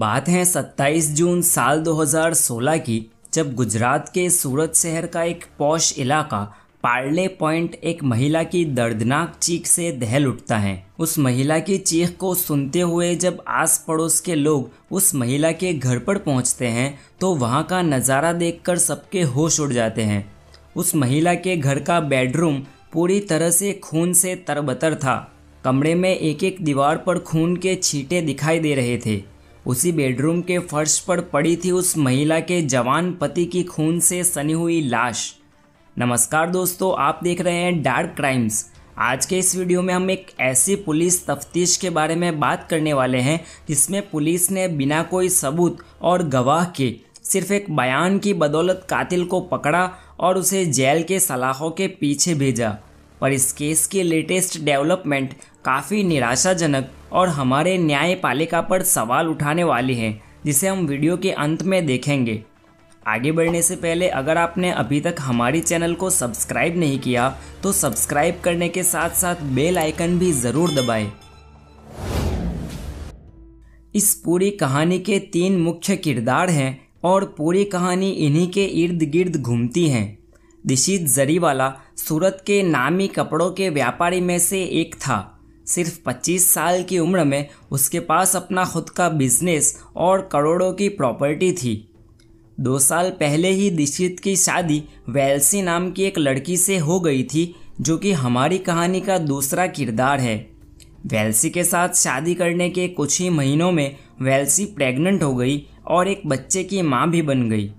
बात है 27 जून साल 2016 की जब गुजरात के सूरत शहर का एक पौश इलाका पार्ले पॉइंट एक महिला की दर्दनाक चीख से दहल उठता है उस महिला की चीख को सुनते हुए जब आस पड़ोस के लोग उस महिला के घर पर पहुंचते हैं तो वहां का नज़ारा देखकर सबके होश उड़ जाते हैं उस महिला के घर का बेडरूम पूरी तरह से खून से तरबतर था कमरे में एक एक दीवार पर खून के छींटे दिखाई दे रहे थे उसी बेडरूम के फर्श पर पड़ी थी उस महिला के जवान पति की खून से सनी हुई लाश नमस्कार दोस्तों आप देख रहे हैं डार्क क्राइम्स आज के इस वीडियो में हम एक ऐसी पुलिस तफ्तीश के बारे में बात करने वाले हैं जिसमें पुलिस ने बिना कोई सबूत और गवाह के सिर्फ एक बयान की बदौलत कातिल को पकड़ा और उसे जेल के सलाखों के पीछे भेजा पर इस केस की लेटेस्ट डेवलपमेंट काफ़ी निराशाजनक और हमारे न्यायपालिका पर सवाल उठाने वाली है जिसे हम वीडियो के अंत में देखेंगे आगे बढ़ने से पहले अगर आपने अभी तक हमारी चैनल को सब्सक्राइब नहीं किया तो सब्सक्राइब करने के साथ साथ बेल आइकन भी ज़रूर दबाएं। इस पूरी कहानी के तीन मुख्य किरदार हैं और पूरी कहानी इन्हीं के इर्द गिर्द घूमती हैं दिशीत जरीवाला सूरत के नामी कपड़ों के व्यापारी में से एक था सिर्फ 25 साल की उम्र में उसके पास अपना खुद का बिजनेस और करोड़ों की प्रॉपर्टी थी दो साल पहले ही दीक्षित की शादी वेल्सी नाम की एक लड़की से हो गई थी जो कि हमारी कहानी का दूसरा किरदार है वेल्सी के साथ शादी करने के कुछ ही महीनों में वेल्सी प्रेग्नेंट हो गई और एक बच्चे की माँ भी बन गई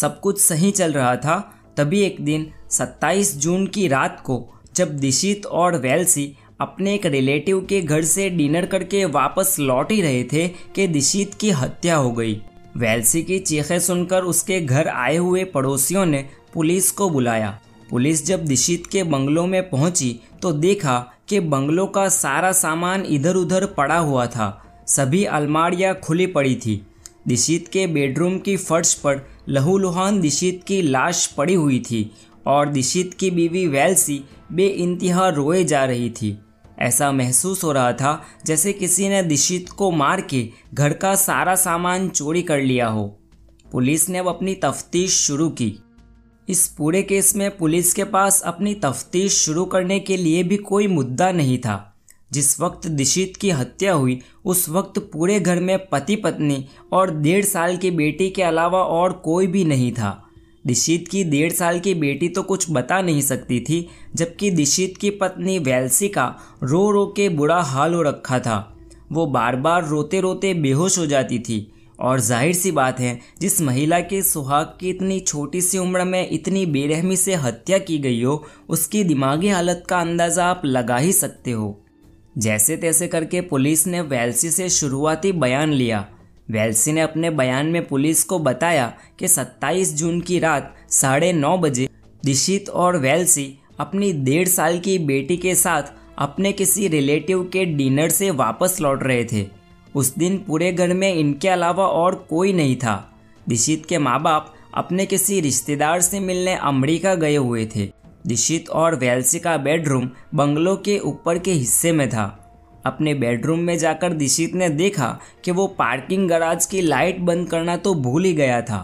सब कुछ सही चल रहा था तभी एक दिन 27 जून की रात को जब दिशित और वेल्सी अपने एक रिलेटिव के घर से डिनर करके वापस लौट ही रहे थे कि दिशीत की हत्या हो गई वेल्सी की चीखें सुनकर उसके घर आए हुए पड़ोसियों ने पुलिस को बुलाया पुलिस जब दिशीत के बंगलों में पहुंची तो देखा कि बंगलों का सारा सामान इधर उधर पड़ा हुआ था सभी अलमारियाँ खुली पड़ी थी दिशीत के बेडरूम की फर्श पर लहूलुहान दिशीत की लाश पड़ी हुई थी और दिशित की बीवी वेल्सी बे इंतहा रोए जा रही थी ऐसा महसूस हो रहा था जैसे किसी ने दिशित को मार के घर का सारा सामान चोरी कर लिया हो पुलिस ने अब अपनी तफ्तीश शुरू की इस पूरे केस में पुलिस के पास अपनी तफ्तीश शुरू करने के लिए भी कोई मुद्दा नहीं था जिस वक्त दिशित की हत्या हुई उस वक्त पूरे घर में पति पत्नी और डेढ़ साल की बेटी के अलावा और कोई भी नहीं था दिशीत की डेढ़ साल की बेटी तो कुछ बता नहीं सकती थी जबकि दिशित की पत्नी वैलसी का रो रो के बुरा हाल हो रखा था वो बार बार रोते रोते बेहोश हो जाती थी और जाहिर सी बात है जिस महिला के सुहाग की इतनी छोटी सी उम्र में इतनी बेरहमी से हत्या की गई हो उसकी दिमागी हालत का अंदाज़ा आप लगा ही सकते हो जैसे तैसे करके पुलिस ने वेल्सी से शुरुआती बयान लिया वेल्सी ने अपने बयान में पुलिस को बताया कि 27 जून की रात साढ़े नौ बजे दिशित और वेल्सी अपनी डेढ़ साल की बेटी के साथ अपने किसी रिलेटिव के डिनर से वापस लौट रहे थे उस दिन पूरे घर में इनके अलावा और कोई नहीं था दिशित के माँ बाप अपने किसी रिश्तेदार से मिलने अमरीका गए हुए थे दिशित और वेल्सी का बेडरूम बंगलों के ऊपर के हिस्से में था अपने बेडरूम में जाकर दिशित ने देखा कि वो पार्किंग गराज की लाइट बंद करना तो भूल ही गया था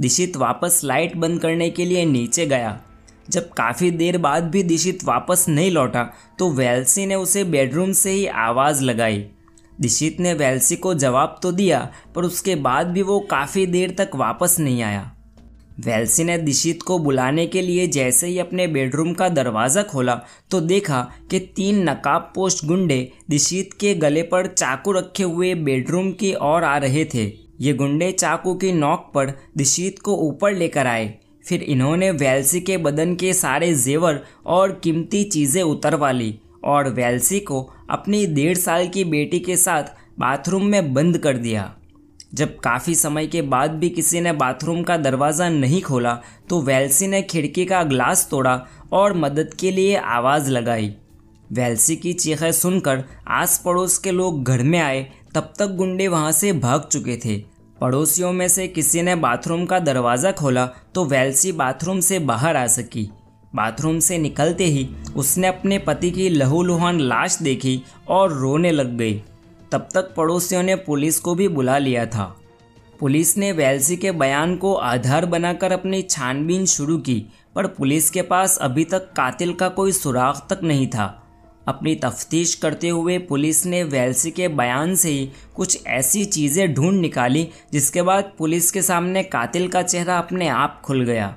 दिशित वापस लाइट बंद करने के लिए नीचे गया जब काफ़ी देर बाद भी दिशित वापस नहीं लौटा तो वेल्सी ने उसे बेडरूम से ही आवाज़ लगाई दिशित ने वेल्सी को जवाब तो दिया पर उसके बाद भी वो काफ़ी देर तक वापस नहीं आया वेल्सी ने दिशित को बुलाने के लिए जैसे ही अपने बेडरूम का दरवाज़ा खोला तो देखा कि तीन नकाब पोस्ट गुंडे दिशित के गले पर चाकू रखे हुए बेडरूम की ओर आ रहे थे ये गुंडे चाकू की नोक पर दिशित को ऊपर लेकर आए फिर इन्होंने वेल्सी के बदन के सारे जेवर और कीमती चीज़ें उतरवा ली और वेल्सी को अपनी डेढ़ साल की बेटी के साथ बाथरूम में बंद कर दिया जब काफ़ी समय के बाद भी किसी ने बाथरूम का दरवाज़ा नहीं खोला तो वेल्सी ने खिड़की का ग्लास तोड़ा और मदद के लिए आवाज़ लगाई वेल्सी की चीखें सुनकर आस पड़ोस के लोग घर में आए तब तक गुंडे वहाँ से भाग चुके थे पड़ोसियों में से किसी ने बाथरूम का दरवाज़ा खोला तो वेल्सी बाथरूम से बाहर आ सकी बाथरूम से निकलते ही उसने अपने पति की लहूलुहान लाश देखी और रोने लग गई तब तक पड़ोसियों ने पुलिस को भी बुला लिया था पुलिस ने वेल्सी के बयान को आधार बनाकर अपनी छानबीन शुरू की पर पुलिस के पास अभी तक कातिल का कोई सुराग तक नहीं था अपनी तफ्तीश करते हुए पुलिस ने वेल्सी के बयान से ही कुछ ऐसी चीज़ें ढूंढ निकाली जिसके बाद पुलिस के सामने कातिल का चेहरा अपने आप खुल गया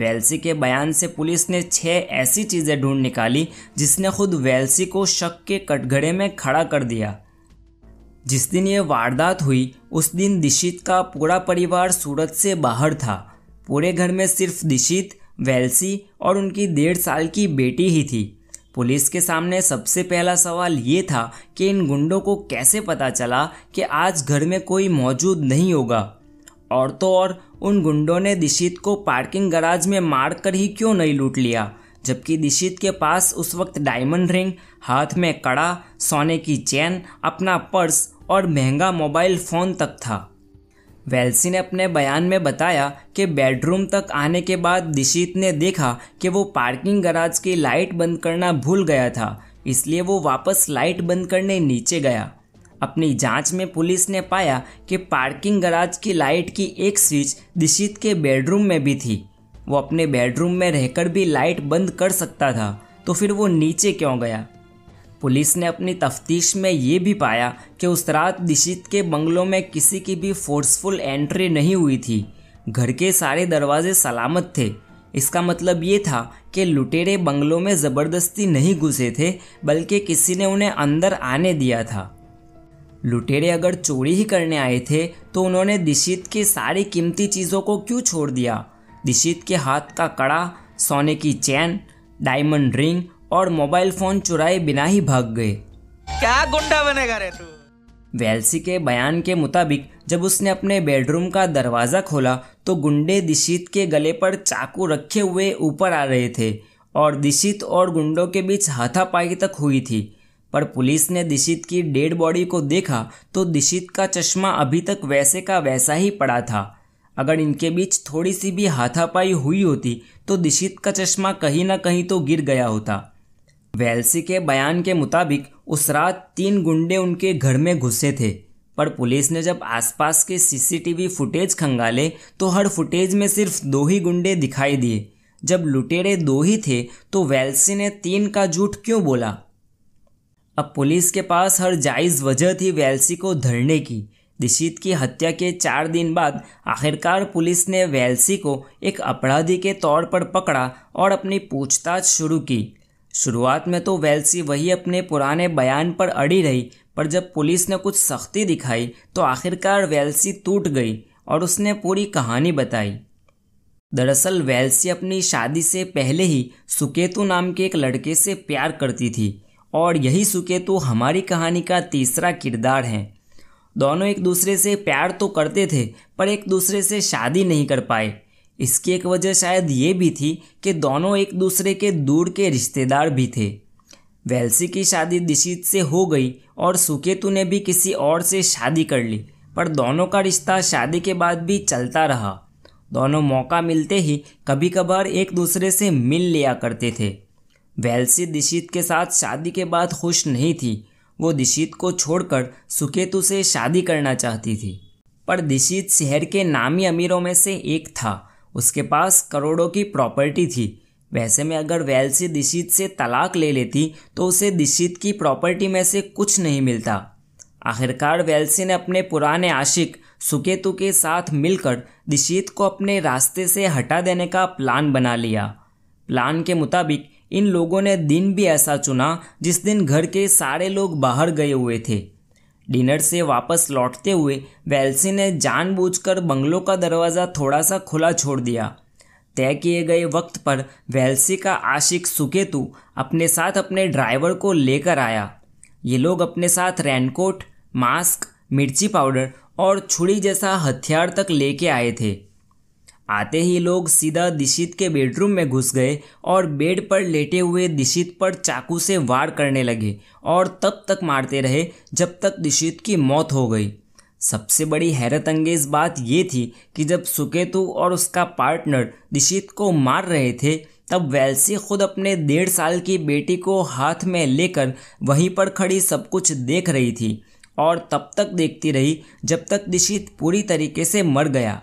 वेल्सी के बयान से पुलिस ने छः ऐसी चीज़ें ढूंढ निकाली जिसने खुद वेल्सी को शक के कटघरे में खड़ा कर दिया जिस दिन ये वारदात हुई उस दिन दिशित का पूरा परिवार सूरत से बाहर था पूरे घर में सिर्फ दिशित वेल्सी और उनकी डेढ़ साल की बेटी ही थी पुलिस के सामने सबसे पहला सवाल ये था कि इन गुंडों को कैसे पता चला कि आज घर में कोई मौजूद नहीं होगा और तो और उन गुंडों ने दिशित को पार्किंग गराज में मार कर ही क्यों नहीं लूट लिया जबकि दिशित के पास उस वक्त डायमंड रिंग हाथ में कड़ा सोने की चैन अपना पर्स और महंगा मोबाइल फ़ोन तक था वेल्सी ने अपने बयान में बताया कि बेडरूम तक आने के बाद दिशीत ने देखा कि वो पार्किंग गराज की लाइट बंद करना भूल गया था इसलिए वो वापस लाइट बंद करने नीचे गया अपनी जांच में पुलिस ने पाया कि पार्किंग गराज की लाइट की एक स्विच दिशीत के बेडरूम में भी थी वो अपने बेडरूम में रहकर भी लाइट बंद कर सकता था तो फिर वो नीचे क्यों गया पुलिस ने अपनी तफ्तीश में ये भी पाया कि उस रात दिशित के बंगलों में किसी की भी फोर्सफुल एंट्री नहीं हुई थी घर के सारे दरवाजे सलामत थे इसका मतलब ये था कि लुटेरे बंगलों में ज़बरदस्ती नहीं घुसे थे बल्कि किसी ने उन्हें अंदर आने दिया था लुटेरे अगर चोरी ही करने आए थे तो उन्होंने दिशित की सारी कीमती चीज़ों को क्यों छोड़ दिया दिशित के हाथ का कड़ा सोने की चैन डायमंड रिंग और मोबाइल फोन चुराए बिना ही भाग गए क्या गुंडा बनेगा रे तू वेल्सी के बयान के मुताबिक जब उसने अपने बेडरूम का दरवाज़ा खोला तो गुंडे दिशित के गले पर चाकू रखे हुए ऊपर आ रहे थे और दिशित और गुंडों के बीच हाथापाई तक हुई थी पर पुलिस ने दिशित की डेड बॉडी को देखा तो दिशित का चश्मा अभी तक वैसे का वैसा ही पड़ा था अगर इनके बीच थोड़ी सी भी हाथापाई हुई होती तो दिशित का चश्मा कहीं ना कहीं तो गिर गया होता वेल्सी के बयान के मुताबिक उस रात तीन गुंडे उनके घर में घुसे थे पर पुलिस ने जब आसपास के सीसीटीवी फुटेज खंगाले तो हर फुटेज में सिर्फ दो ही गुंडे दिखाई दिए जब लुटेरे दो ही थे तो वेल्सी ने तीन का झूठ क्यों बोला अब पुलिस के पास हर जायज़ वजह थी वेल्सी को धरने की दिशीत की हत्या के चार दिन बाद आखिरकार पुलिस ने वेल्सी को एक अपराधी के तौर पर पकड़ा और अपनी पूछताछ शुरू की शुरुआत में तो वेल्सी वही अपने पुराने बयान पर अड़ी रही पर जब पुलिस ने कुछ सख्ती दिखाई तो आखिरकार वेल्सी टूट गई और उसने पूरी कहानी बताई दरअसल वेल्सी अपनी शादी से पहले ही सुकेतु नाम के एक लड़के से प्यार करती थी और यही सुकेतु हमारी कहानी का तीसरा किरदार है दोनों एक दूसरे से प्यार तो करते थे पर एक दूसरे से शादी नहीं कर पाए इसकी एक वजह शायद ये भी थी कि दोनों एक दूसरे के दूर के रिश्तेदार भी थे वेल्सी की शादी दिशीत से हो गई और सुकेतु ने भी किसी और से शादी कर ली पर दोनों का रिश्ता शादी के बाद भी चलता रहा दोनों मौका मिलते ही कभी कभार एक दूसरे से मिल लिया करते थे वेल्सी दिशीत के साथ शादी के बाद खुश नहीं थी वो दिशीत को छोड़कर सुकेतु से शादी करना चाहती थी पर दिशीत शहर के नामी अमीरों में से एक था उसके पास करोड़ों की प्रॉपर्टी थी वैसे में अगर वैल से दिशीत से तलाक ले लेती तो उसे दिशीत की प्रॉपर्टी में से कुछ नहीं मिलता आखिरकार वेल्सी ने अपने पुराने आशिक सुकेतु के साथ मिलकर दिशीत को अपने रास्ते से हटा देने का प्लान बना लिया प्लान के मुताबिक इन लोगों ने दिन भी ऐसा चुना जिस दिन घर के सारे लोग बाहर गए हुए थे डिनर से वापस लौटते हुए वेल्सी ने जानबूझकर बंगलों का दरवाज़ा थोड़ा सा खुला छोड़ दिया तय किए गए वक्त पर वेल्सी का आशिक सुकेतु अपने साथ अपने ड्राइवर को लेकर आया ये लोग अपने साथ रेनकोट मास्क मिर्ची पाउडर और छुड़ी जैसा हथियार तक लेके आए थे आते ही लोग सीधा दिशित के बेडरूम में घुस गए और बेड पर लेटे हुए दिशित पर चाकू से वार करने लगे और तब तक मारते रहे जब तक दिशित की मौत हो गई सबसे बड़ी हैरत अंगेज बात ये थी कि जब सुकेतु और उसका पार्टनर दिशित को मार रहे थे तब वेल्सी खुद अपने डेढ़ साल की बेटी को हाथ में लेकर वहीं पर खड़ी सब कुछ देख रही थी और तब तक देखती रही जब तक दिशित पूरी तरीके से मर गया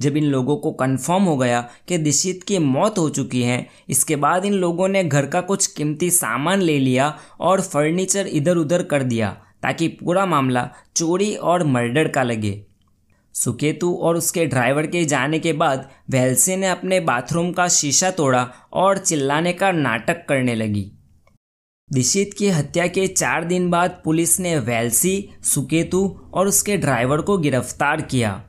जब इन लोगों को कंफर्म हो गया कि दिशित की मौत हो चुकी है इसके बाद इन लोगों ने घर का कुछ कीमती सामान ले लिया और फर्नीचर इधर उधर कर दिया ताकि पूरा मामला चोरी और मर्डर का लगे सुकेतु और उसके ड्राइवर के जाने के बाद वेल्सी ने अपने बाथरूम का शीशा तोड़ा और चिल्लाने का नाटक करने लगी दिशित की हत्या के चार दिन बाद पुलिस ने वेल्सी सुकेतु और उसके ड्राइवर को गिरफ्तार किया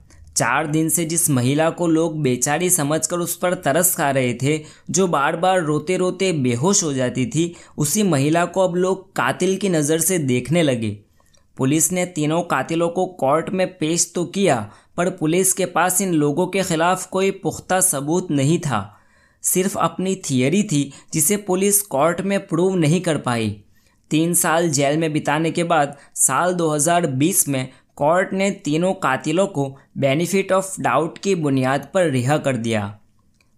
चार दिन से जिस महिला को लोग बेचारी समझकर उस पर तरस खा रहे थे जो बार बार रोते रोते बेहोश हो जाती थी उसी महिला को अब लोग कातिल की नज़र से देखने लगे पुलिस ने तीनों कातिलों को कोर्ट में पेश तो किया पर पुलिस के पास इन लोगों के खिलाफ कोई पुख्ता सबूत नहीं था सिर्फ अपनी थियरी थी जिसे पुलिस कोर्ट में प्रूव नहीं कर पाई तीन साल जेल में बिताने के बाद साल 2020 में कोर्ट ने तीनों कातिलों को बेनिफिट ऑफ डाउट की बुनियाद पर रिहा कर दिया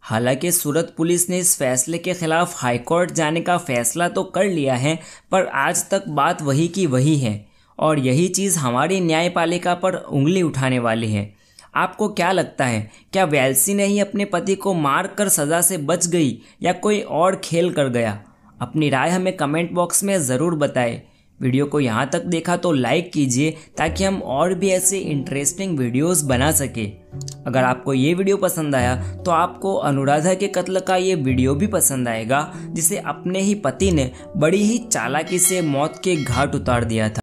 हालांकि सूरत पुलिस ने इस फैसले के खिलाफ हाईकोर्ट जाने का फैसला तो कर लिया है पर आज तक बात वही की वही है और यही चीज़ हमारी न्यायपालिका पर उंगली उठाने वाली है आपको क्या लगता है क्या वैलसी ने ही अपने पति को मार कर सज़ा से बच गई या कोई और खेल कर गया अपनी राय हमें कमेंट बॉक्स में ज़रूर बताएं वीडियो को यहाँ तक देखा तो लाइक कीजिए ताकि हम और भी ऐसे इंटरेस्टिंग वीडियोस बना सकें अगर आपको ये वीडियो पसंद आया तो आपको अनुराधा के कत्ल का ये वीडियो भी पसंद आएगा जिसे अपने ही पति ने बड़ी ही चालाकी से मौत के घाट उतार दिया था